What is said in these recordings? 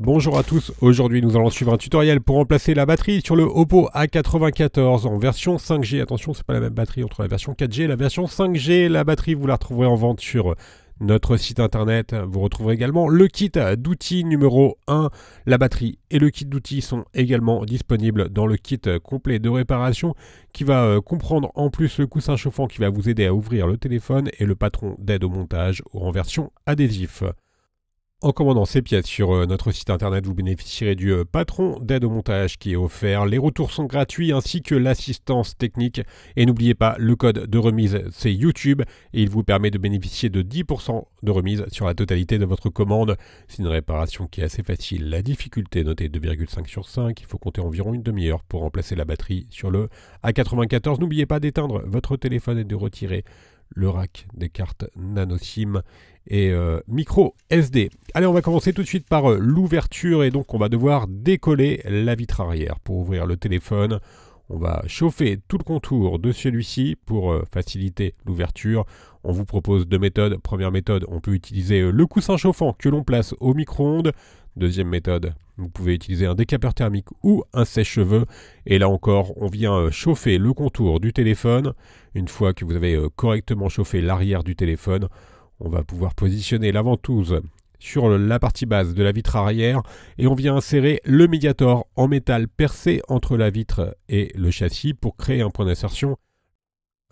Bonjour à tous, aujourd'hui nous allons suivre un tutoriel pour remplacer la batterie sur le Oppo A94 en version 5G. Attention, c'est pas la même batterie entre la version 4G et la version 5G. La batterie, vous la retrouverez en vente sur notre site internet. Vous retrouverez également le kit d'outils numéro 1. La batterie et le kit d'outils sont également disponibles dans le kit complet de réparation qui va euh, comprendre en plus le coussin chauffant qui va vous aider à ouvrir le téléphone et le patron d'aide au montage en version adhésif. En commandant ces pièces sur euh, notre site internet, vous bénéficierez du euh, patron d'aide au montage qui est offert. Les retours sont gratuits ainsi que l'assistance technique. Et n'oubliez pas, le code de remise, c'est YouTube et il vous permet de bénéficier de 10% de remise sur la totalité de votre commande. C'est une réparation qui est assez facile. La difficulté est notée 2,5 sur 5. Il faut compter environ une demi-heure pour remplacer la batterie sur le A94. N'oubliez pas d'éteindre votre téléphone et de retirer le rack des cartes NanoSIM et euh, micro SD. Allez, on va commencer tout de suite par euh, l'ouverture et donc on va devoir décoller la vitre arrière pour ouvrir le téléphone. On va chauffer tout le contour de celui-ci pour euh, faciliter l'ouverture. On vous propose deux méthodes. Première méthode, on peut utiliser le coussin chauffant que l'on place au micro-ondes. Deuxième méthode, vous pouvez utiliser un décapeur thermique ou un sèche-cheveux. Et là encore, on vient euh, chauffer le contour du téléphone. Une fois que vous avez euh, correctement chauffé l'arrière du téléphone, on va pouvoir positionner la sur la partie basse de la vitre arrière et on vient insérer le médiator en métal percé entre la vitre et le châssis pour créer un point d'insertion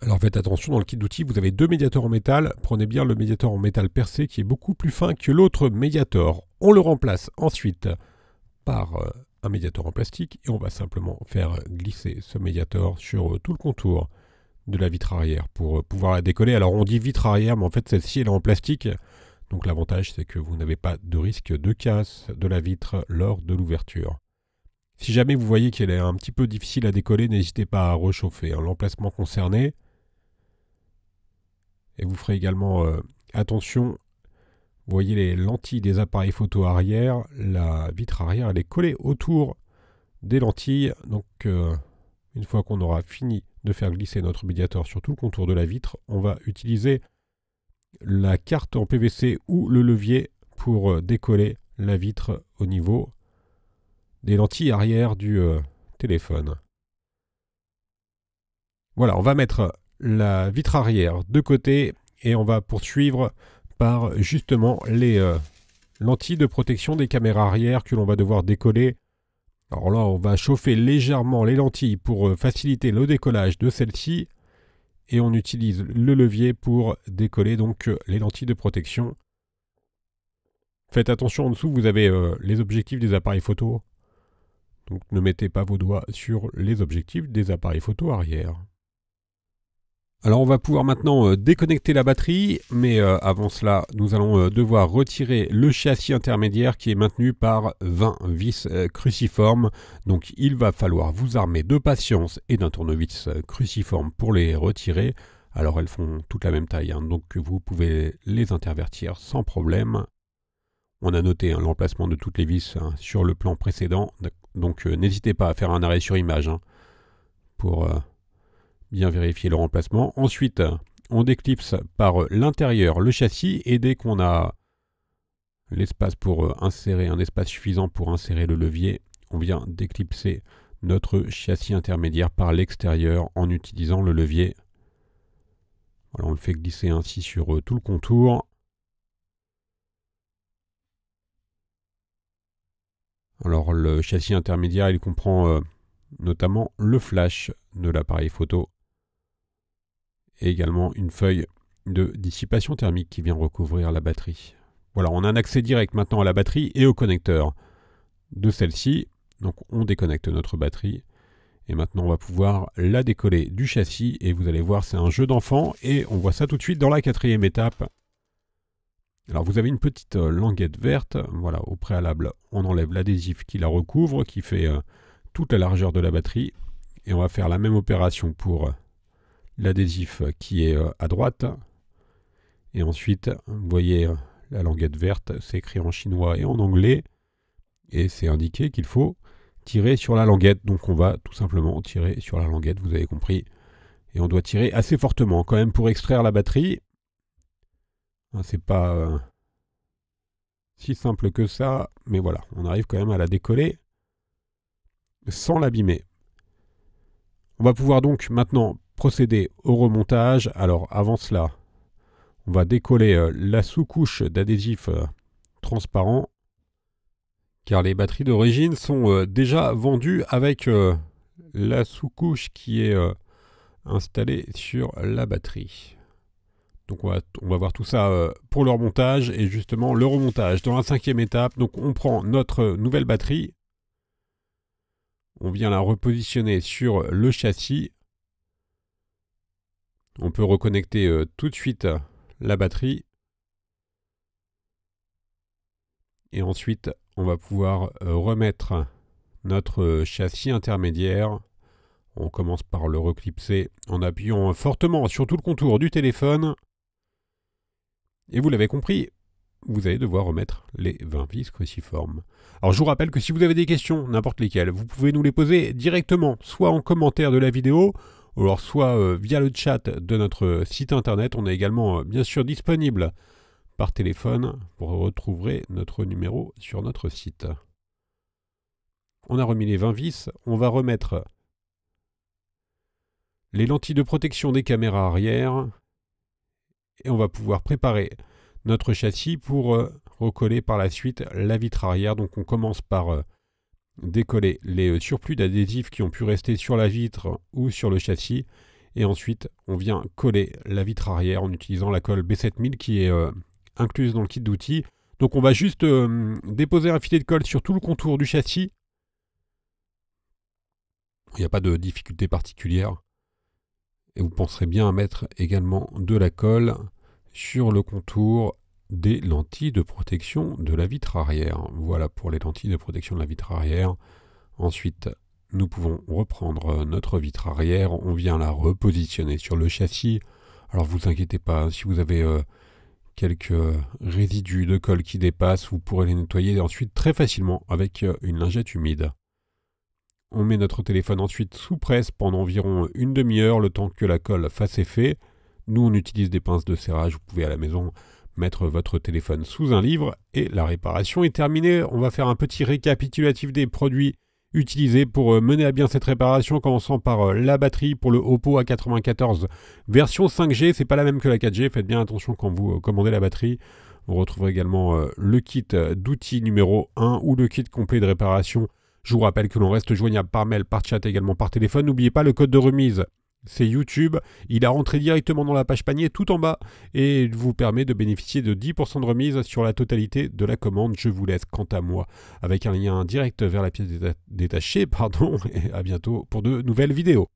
alors faites attention, dans le kit d'outils, vous avez deux médiateurs en métal. Prenez bien le médiateur en métal percé qui est beaucoup plus fin que l'autre médiator. On le remplace ensuite par euh, un médiator en plastique et on va simplement faire glisser ce médiator sur euh, tout le contour de la vitre arrière pour euh, pouvoir la décoller. Alors on dit vitre arrière, mais en fait celle-ci est en plastique. Donc l'avantage c'est que vous n'avez pas de risque de casse de la vitre lors de l'ouverture. Si jamais vous voyez qu'elle est un petit peu difficile à décoller, n'hésitez pas à réchauffer hein. l'emplacement concerné et vous ferez également euh, attention, vous voyez les lentilles des appareils photo arrière, la vitre arrière elle est collée autour des lentilles. Donc euh, une fois qu'on aura fini de faire glisser notre médiator sur tout le contour de la vitre, on va utiliser la carte en PVC ou le levier pour euh, décoller la vitre au niveau des lentilles arrière du téléphone. Voilà, on va mettre la vitre arrière de côté et on va poursuivre par justement les euh, lentilles de protection des caméras arrière que l'on va devoir décoller. Alors là, on va chauffer légèrement les lentilles pour euh, faciliter le décollage de celle ci et on utilise le levier pour décoller donc euh, les lentilles de protection. Faites attention en dessous, vous avez les objectifs des appareils photo. Donc ne mettez pas vos doigts sur les objectifs des appareils photo arrière. Alors on va pouvoir maintenant euh, déconnecter la batterie, mais euh, avant cela, nous allons euh, devoir retirer le châssis intermédiaire qui est maintenu par 20 vis cruciformes. Donc il va falloir vous armer de patience et d'un tournevis cruciforme pour les retirer. Alors elles font toute la même taille, hein, donc vous pouvez les intervertir sans problème. On a noté hein, l'emplacement de toutes les vis hein, sur le plan précédent, donc n'hésitez pas à faire un arrêt sur image pour bien vérifier le remplacement. Ensuite, on déclipse par l'intérieur le châssis et dès qu'on a l'espace pour euh, insérer, un espace suffisant pour insérer le levier, on vient d'éclipser notre châssis intermédiaire par l'extérieur en utilisant le levier. on le fait glisser ainsi sur euh, tout le contour. Alors le châssis intermédiaire, il comprend euh, notamment le flash de l'appareil photo également une feuille de dissipation thermique qui vient recouvrir la batterie. Voilà, on a un accès direct maintenant à la batterie et au connecteur de celle-ci. Donc on déconnecte notre batterie et maintenant on va pouvoir la décoller du châssis et vous allez voir c'est un jeu d'enfant et on voit ça tout de suite dans la quatrième étape. Alors vous avez une petite euh, languette verte, voilà au préalable on enlève l'adhésif qui la recouvre qui fait euh, toute la largeur de la batterie et on va faire la même opération pour euh, l'adhésif qui est euh, à droite. Et ensuite, vous voyez la languette verte, c'est écrit en chinois et en anglais. Et c'est indiqué qu'il faut tirer sur la languette. Donc on va tout simplement tirer sur la languette, vous avez compris. Et on doit tirer assez fortement quand même pour extraire la batterie. Hein, c'est pas euh, si simple que ça, mais voilà, on arrive quand même à la décoller sans l'abîmer. On va pouvoir donc maintenant procéder au remontage. Alors avant cela, on va décoller euh, la sous-couche d'adhésif euh, transparent car les batteries d'origine sont euh, déjà vendues avec la sous-couche qui est installée sur la batterie. Donc on va, voir tout ça pour le remontage et justement le remontage. Dans la cinquième étape, donc on prend notre nouvelle batterie, on vient la repositionner sur le châssis on peut reconnecter euh, tout de suite la batterie. Et ensuite, on va pouvoir euh, remettre notre euh, châssis intermédiaire. On commence par le reclipser en appuyant fortement sur tout le contour du téléphone. Et vous l'avez compris, vous allez devoir remettre les 20 vis cruciformes. Alors je vous rappelle que si vous avez des questions, n'importe lesquelles, vous pouvez nous les poser directement, soit en commentaire de la vidéo, alors soit euh, via le chat de notre site internet. On est également euh, bien sûr disponible par téléphone. Vous retrouverez notre numéro sur notre site. On a remis les 20 vis. On va remettre les lentilles de protection des caméras arrière. Et on va pouvoir préparer notre châssis pour euh, recoller par la suite la vitre arrière. Donc on commence par décoller les euh, surplus d'adhésifs qui ont pu rester sur la vitre ou sur le châssis. Et ensuite, on vient coller la vitre arrière en utilisant la colle B7000 qui est euh, incluse dans le kit d'outils. Donc on va juste euh, déposer un filet de colle sur tout le contour du châssis. Il n'y a pas de difficulté particulière. Et vous penserez bien à mettre également de la colle sur le contour des lentilles de protection de la vitre arrière. Voilà pour les lentilles de protection de la vitre arrière. Ensuite, nous pouvons reprendre notre vitre arrière. On vient la repositionner sur le châssis. Alors vous inquiétez pas, si vous avez euh, quelques résidus de colle qui dépassent, vous pourrez les nettoyer ensuite très facilement avec euh, une lingette humide. On met notre téléphone ensuite sous presse pendant environ une demi-heure, le temps que la colle fasse effet. Nous, on utilise des pinces de serrage, vous pouvez à la maison mettre votre téléphone sous un livre et la réparation est terminée. On va faire un petit récapitulatif des produits utilisés pour euh, mener à bien cette réparation, commençant par euh, la batterie pour le Oppo A94 version 5G. C'est pas la même que la 4G, faites bien attention quand vous euh, commandez la batterie. Vous retrouverez également le kit d'outils numéro 1 ou le kit complet de réparation. Je vous rappelle que l'on reste joignable par mail, par chat également par téléphone. N'oubliez pas le code de remise c'est YouTube. Il a rentré directement dans la page panier tout en bas et il vous permet de bénéficier de 10% de remise sur la totalité de la commande. Je vous laisse quant à moi avec un lien direct vers la pièce détachée. Pardon, et à bientôt pour de nouvelles vidéos.